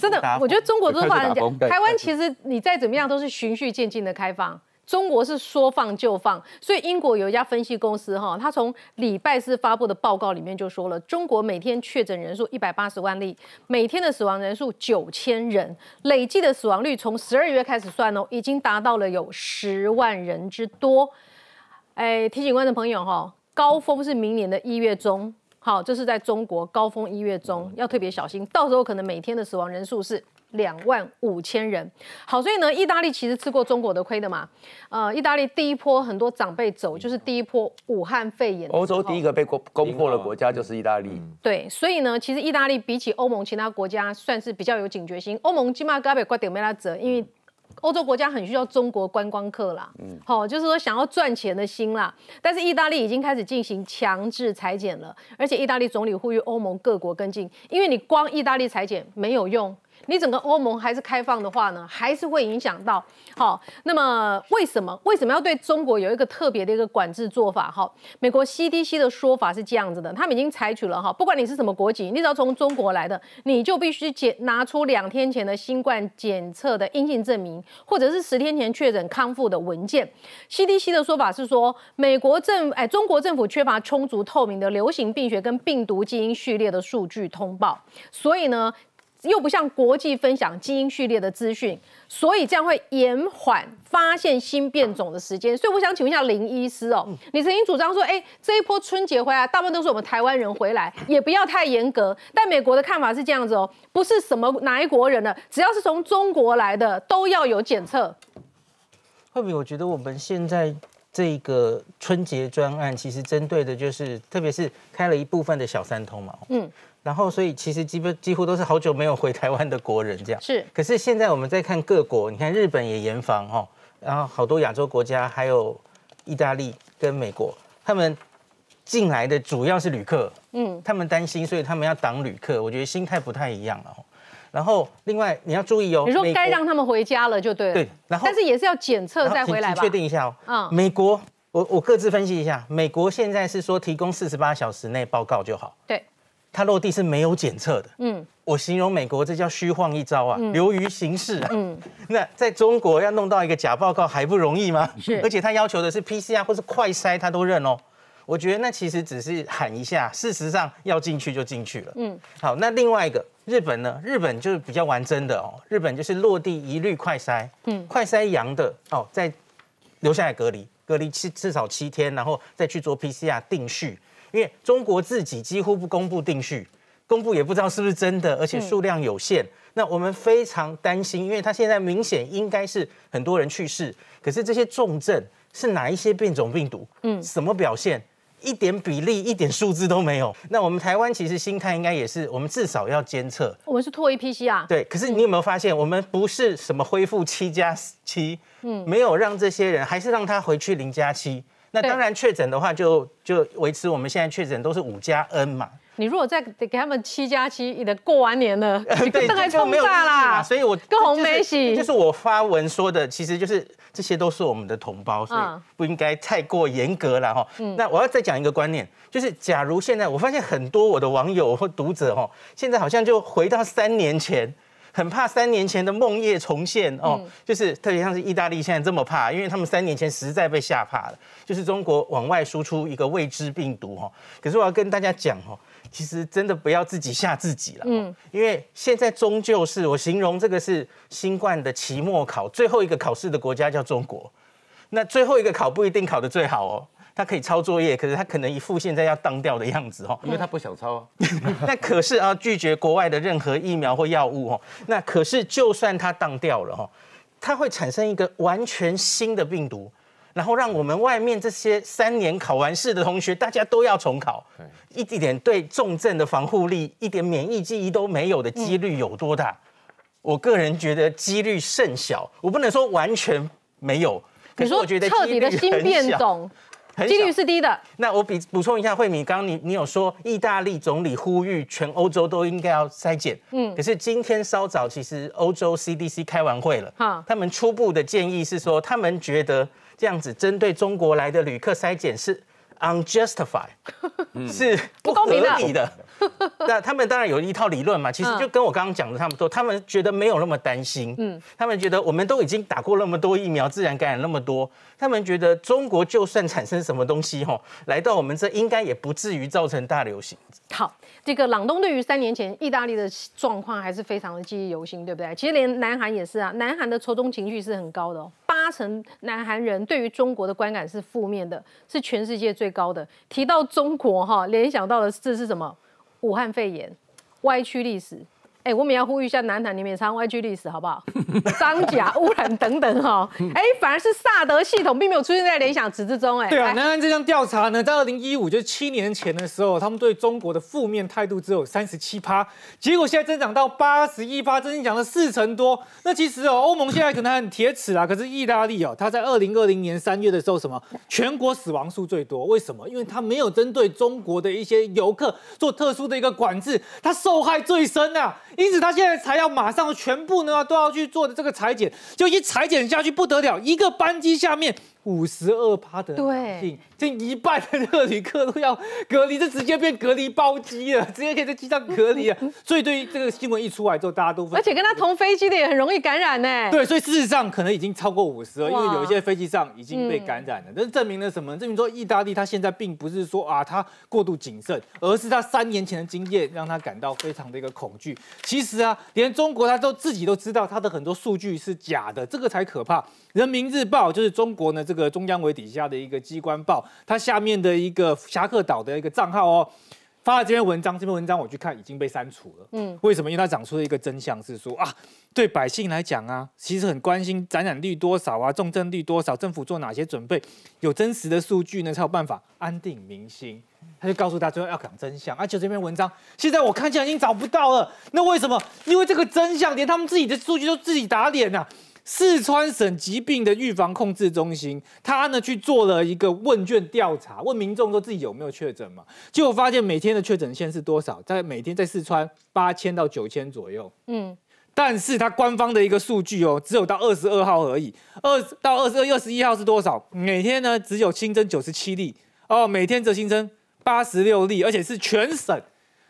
真的，我觉得中国都话人家，台湾其实你再怎么样都是循序渐进的开放，中国是说放就放。所以英国有一家分析公司哈，他从礼拜四发布的报告里面就说了，中国每天确诊人数一百八十万例，每天的死亡人数九千人，累计的死亡率从十二月开始算哦，已经达到了有十万人之多。哎，提醒观众朋友哈，高峰是明年的一月中。好，这是在中国高峰一月中要特别小心，到时候可能每天的死亡人数是两万五千人。好，所以呢，意大利其实吃过中国的亏的嘛。呃，意大利第一波很多长辈走，就是第一波武汉肺炎。欧洲第一个被攻攻破的国家就是意大利。对，所以呢，其实意大利比起欧盟其他国家算是比较有警觉心。欧盟起码各国点没拉折，因为。欧洲国家很需要中国观光客啦，嗯，好，就是说想要赚钱的心啦，但是意大利已经开始进行强制裁减了，而且意大利总理呼吁欧盟各国跟进，因为你光意大利裁减没有用。你整个欧盟还是开放的话呢，还是会影响到好。那么为什么为什么要对中国有一个特别的一个管制做法？哈，美国 CDC 的说法是这样子的，他们已经采取了哈，不管你是什么国籍，你只要从中国来的，你就必须检拿出两天前的新冠检测的阴性证明，或者是十天前确诊康复的文件。CDC 的说法是说，美国政哎，中国政府缺乏充足透明的流行病学跟病毒基因序列的数据通报，所以呢。又不像国际分享基因序列的资讯，所以这样会延缓发现新变种的时间。所以我想请问一下林医师哦，你曾经主张说，哎，这一波春节回来，大部分都是我们台湾人回来，也不要太严格。但美国的看法是这样子哦，不是什么哪一国人了，只要是从中国来的都要有检测。慧敏，我觉得我们现在这个春节专案其实针对的就是，特别是开了一部分的小三通嘛，嗯。然后，所以其实基乎几乎都是好久没有回台湾的国人这样。是。可是现在我们在看各国，你看日本也严防哦，然后好多亚洲国家，还有意大利跟美国，他们进来的主要是旅客，嗯，他们担心，所以他们要挡旅客。我觉得心态不太一样了。然后，另外你要注意哦，你说该让他们回家了就对了。对。然后，但是也是要检测再回来吧。确定一下哦。嗯。美国，我我各自分析一下。美国现在是说提供四十八小时内报告就好。对。它落地是没有检测的，嗯，我形容美国这叫虚晃一招啊，流于形式啊，嗯，那在中国要弄到一个假报告还不容易吗？是，而且他要求的是 PCR 或是快筛，他都认哦。我觉得那其实只是喊一下，事实上要进去就进去了，嗯，好，那另外一个日本呢？日本就是比较完真的哦，日本就是落地一律快筛，嗯，快筛阳的哦，在留下来隔离，隔离七至少七天，然后再去做 PCR 定序。因为中国自己几乎不公布定序，公布也不知道是不是真的，而且数量有限。那我们非常担心，因为他现在明显应该是很多人去世，可是这些重症是哪一些变种病毒？嗯，什么表现？一点比例、一点数字都没有。那我们台湾其实心态应该也是，我们至少要监测。我们是拓 A P C 啊。对，可是你有没有发现，我们不是什么恢复七加七，嗯，没有让这些人，还是让他回去零加七。那当然，确诊的话就就维持我们现在确诊都是五加 N 嘛。你如果再给他们七加七，你的过完年了，这大概就爆炸啦。所以我跟红梅洗，就是我发文说的，其实就是这些都是我们的同胞，所以不应该太过严格了哈。那我要再讲一个观念，就是假如现在我发现很多我的网友或读者哈，现在好像就回到三年前。很怕三年前的梦魇重现哦，就是特别像是意大利现在这么怕，因为他们三年前实在被吓怕了，就是中国往外输出一个未知病毒哈。可是我要跟大家讲哦，其实真的不要自己吓自己了，嗯，因为现在终究是我形容这个是新冠的期末考，最后一个考试的国家叫中国，那最后一个考不一定考的最好哦。他可以抄作业，可是他可能一副现在要当掉的样子哦，因为他不想抄啊。那可是啊，拒绝国外的任何疫苗或药物哦。那可是，就算他当掉了哈，它会产生一个完全新的病毒，然后让我们外面这些三年考完试的同学，大家都要重考，一点对重症的防护力，一点免疫记忆都没有的几率有多大？我个人觉得几率甚小，我不能说完全没有。你说我觉得彻底的新变种。几率是低的，那我比补充一下，慧敏，刚刚你你有说意大利总理呼吁全欧洲都应该要筛检，嗯，可是今天稍早其实欧洲 CDC 开完会了，哈，他们初步的建议是说，他们觉得这样子针对中国来的旅客筛检是。unjustified 是不公平的，那他们当然有一套理论嘛，其实就跟我刚刚讲的差不多，他们觉得没有那么担心，嗯，他们觉得我们都已经打过那么多疫苗，自然感染那么多，他们觉得中国就算产生什么东西吼，来到我们这应该也不至于造成大流行。好，这个朗东对于三年前意大利的状况还是非常的记忆犹新，对不对？其实连南韩也是啊，南韩的仇中情绪是很高的哦。八成南韩人对于中国的观感是负面的，是全世界最高的。提到中国哈，联想到的是什么？武汉肺炎，歪曲历史。哎，我们也要呼吁一下南韩、李敏昌、歪曲历史好不好？张 甲污染 等等哈。哎，反而是萨德系统并没有出现在联想词之中。哎，对啊。南韩这项调查呢，在二零一五，就是七年前的时候，他们对中国的负面态度只有三十七趴，结果现在增长到八十一趴，增正涨了四成多。那其实哦，欧盟现在可能很铁齿啦，可是意大利哦，他在二零二零年三月的时候，什么全国死亡数最多？为什么？因为它没有针对中国的一些游客做特殊的一个管制，它受害最深啊。因此，他现在才要马上全部呢都要去做的这个裁剪，就一裁剪下去不得了，一个班机下面。五十二趴的，对，近一半的这个旅客都要隔离，就直接变隔离包机了，直接可以在机上隔离啊。所以对于这个新闻一出来之后，大家都而且跟他同飞机的也很容易感染呢。对，所以事实上可能已经超过五十了，因为有一些飞机上已经被感染了。那证明了什么？证明说意大利他现在并不是说啊他过度谨慎，而是他三年前的经验让他感到非常的一个恐惧。其实啊，连中国他都自己都知道他的很多数据是假的，这个才可怕。人民日报就是中国呢。这个中央委底下的一个机关报，它下面的一个侠客岛的一个账号哦，发了这篇文章。这篇文章我去看，已经被删除了。嗯，为什么？因为它讲出了一个真相，是说啊，对百姓来讲啊，其实很关心感染率多少啊，重症率多少，政府做哪些准备，有真实的数据呢，才有办法安定民心。他就告诉他，最后要讲真相。而且这篇文章，现在我看起来已经找不到了。那为什么？因为这个真相，连他们自己的数据都自己打脸呐。四川省疾病的预防控制中心，他呢去做了一个问卷调查，问民众说自己有没有确诊嘛？结果发现每天的确诊线是多少？在每天在四川八千到九千左右。嗯，但是他官方的一个数据哦，只有到二十二号而已。二到二十二、二十一号是多少？每天呢只有新增九十七例哦，每天只新增八十六例，而且是全省。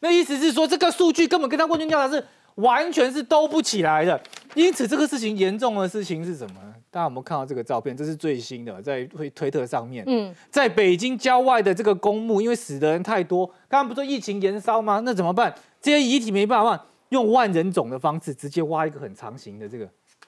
那意思是说，这个数据根本跟他问卷调查是完全是兜不起来的。因此，这个事情严重的事情是什么？大家有没有看到这个照片？这是最新的，在推推特上面。嗯，在北京郊外的这个公墓，因为死的人太多，刚刚不说疫情延烧吗？那怎么办？这些遗体没办法用万人冢的方式，直接挖一个很长形的这个。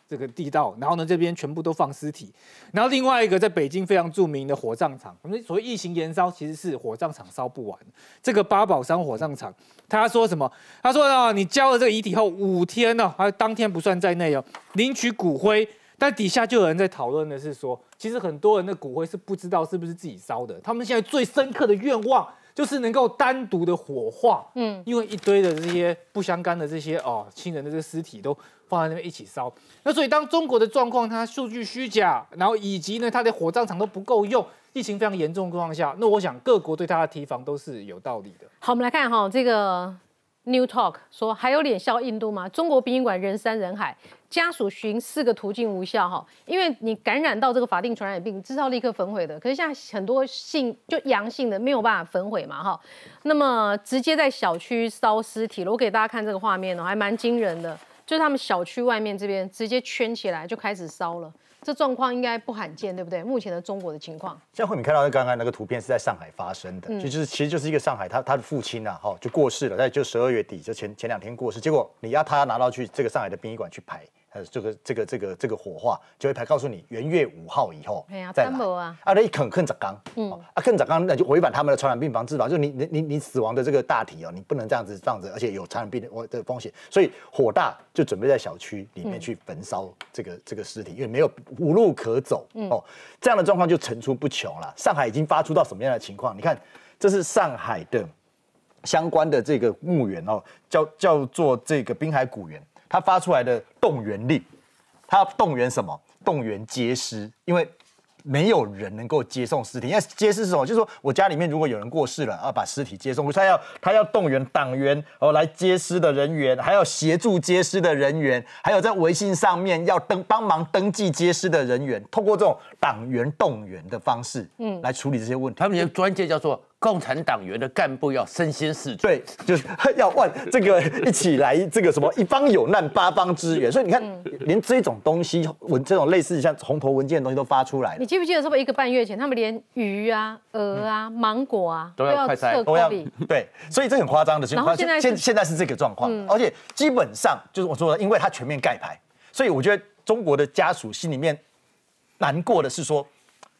这个地道，然后呢，这边全部都放尸体。然后另外一个在北京非常著名的火葬场，我们所谓异形延烧，其实是火葬场烧不完。这个八宝山火葬场，他说什么？他说啊，你交了这个遗体后五天呢，啊，当天不算在内哦，领取骨灰。但底下就有人在讨论的是说，其实很多人的骨灰是不知道是不是自己烧的。他们现在最深刻的愿望。就是能够单独的火化，嗯，因为一堆的这些不相干的这些哦，亲人的这个尸体都放在那边一起烧。那所以当中国的状况它数据虚假，然后以及呢它的火葬场都不够用，疫情非常严重的情况下，那我想各国对它的提防都是有道理的。好，我们来看哈这个。New talk 说还有脸笑印度吗？中国殡仪馆人山人海，家属寻四个途径无效哈，因为你感染到这个法定传染病，至少立刻焚毁的。可是现在很多性就阳性的没有办法焚毁嘛哈，那么直接在小区烧尸体了。我给大家看这个画面哦，还蛮惊人的，就是他们小区外面这边直接圈起来就开始烧了。这状况应该不罕见，对不对？目前的中国的情况，像慧敏看到的刚刚那个图片是在上海发生的，就是其实就是一个上海，他他的父亲呐，哈就过世了，在就十二月底，就前前两天过世，结果你要他拿到去这个上海的殡仪馆去排。这个这个这个这个火化，就会排告诉你元月五号以后在哪啊？那一啃啃砸缸，嗯，啊，啃砸缸那就违反他们的传染病防治法，就你你你你死亡的这个大体哦，你不能这样子这样子，而且有传染病的我的风险，所以火大就准备在小区里面去焚烧这个这个尸体，因为没有无路可走哦，这样的状况就层出不穷了。上海已经发出到什么样的情况？你看，这是上海的相关的这个墓园哦，叫叫做这个滨海古园。他发出来的动员令，他动员什么？动员接尸，因为没有人能够接送尸体。因为接尸是什么？就是说，我家里面如果有人过世了啊，把尸体接送。他要他要动员党员哦来接尸的人员，还要协助接尸的人员，还有在微信上面要登帮忙登记接尸的人员，通过这种党员动员的方式，嗯，来处理这些问题。他们的专阶叫做。共产党员的干部要身先士卒，对，就是 要万这个 一起来，这个什么一方有难八方支援，所以你看，连这种东西文，这种类似像红头文件的东西都发出来你记不记得是不是一个半月前，他们连鱼啊、鹅啊、芒果啊都要特供？对，所以这很夸张的，所以现现现在是这个状况，而且基本上就是我说，因为他全面盖牌，所以我觉得中国的家属心里面难过的是说，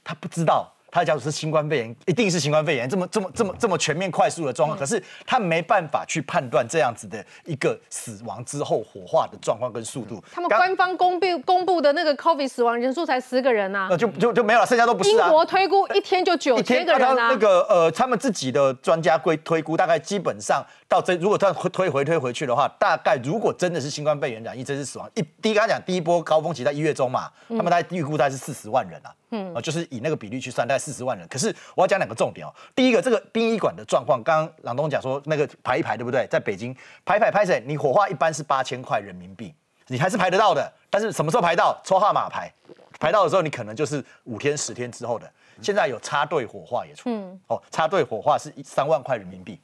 他不知道。他的家属是新冠肺炎，一定是新冠肺炎这么这么这么这么全面快速的状况，可是他没办法去判断这样子的一个死亡之后火化的状况跟速度。他们官方公布公布的那个 COVID 死亡人数才十个人啊，那就就就没有了，剩下都不是。英国推估一天就九天个人啊，那个呃，他们自己的专家规推估大概基本上。到这，如果他推回推回去的话，大概如果真的是新冠肺炎染疫，真是死亡一，第一，我讲第一波高峰期在一月中嘛，那么大概预估大概是四十万人啊，嗯，啊，就是以那个比例去算，大概四十万人。可是我要讲两个重点哦，第一个这个殡仪馆的状况，刚刚郎东讲说那个排一排对不对？在北京排一排排谁？你火化一般是八千块人民币，你还是排得到的，但是什么时候排到？抽号码排，排到的时候你可能就是五天十天之后的。现在有插队火化也出，嗯，哦，插队火化是三万块人民币。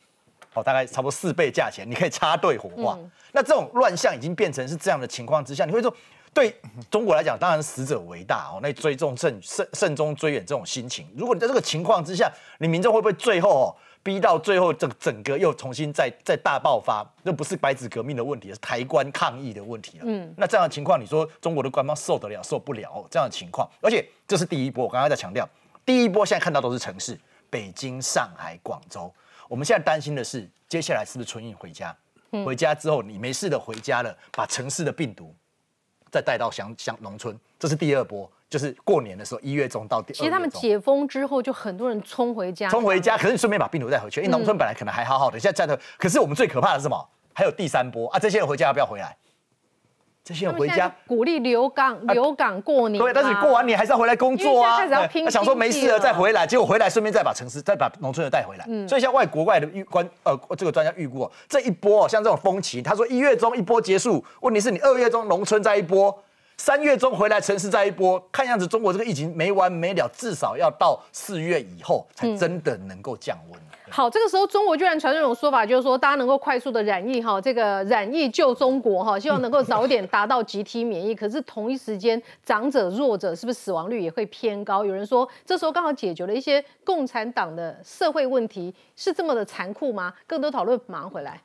哦，大概差不多四倍价钱，你可以插队火化。那这种乱象已经变成是这样的情况之下，你会说，对中国来讲，当然死者为大哦，那追重慎慎慎终追远这种心情。如果你在这个情况之下，你民众会不会最后哦，逼到最后整整个又重新再再大爆发？那不是白纸革命的问题，是台官抗议的问题。嗯，那这样的情况，你说中国的官方受得了受不了这样的情况？而且这是第一波，我刚刚在强调，第一波现在看到都是城市，北京、上海、广州。我们现在担心的是，接下来是不是春运回家？回家之后你没事的回家了，把城市的病毒再带到乡乡农村，这是第二波，就是过年的时候一月中到第二。其实他们解封之后，就很多人冲回家。冲回家，可是顺便把病毒带回去，因为农村本来可能还好好的，现在加的。可是我们最可怕的是什么？还有第三波啊！这些人回家要不要回来？这些人回家鼓励留港留港过年，对，但是你过完年还是要回来工作啊。他想说没事了再回来，结果回来顺便再把城市、再把农村的带回来。所以像外国外的预观呃这个专家预估，这一波像这种风情，他说一月中一波结束，问题是你二月中农村再一波，三月中回来城市再一波，看样子中国这个疫情没完没了，至少要到四月以后才真的能够降温。好，这个时候中国居然传这种说法，就是说大家能够快速的染疫，哈，这个染疫救中国，哈，希望能够早点达到集体免疫。可是同一时间，长者、弱者，是不是死亡率也会偏高？有人说，这时候刚好解决了一些共产党的社会问题，是这么的残酷吗？更多讨论，马上回来。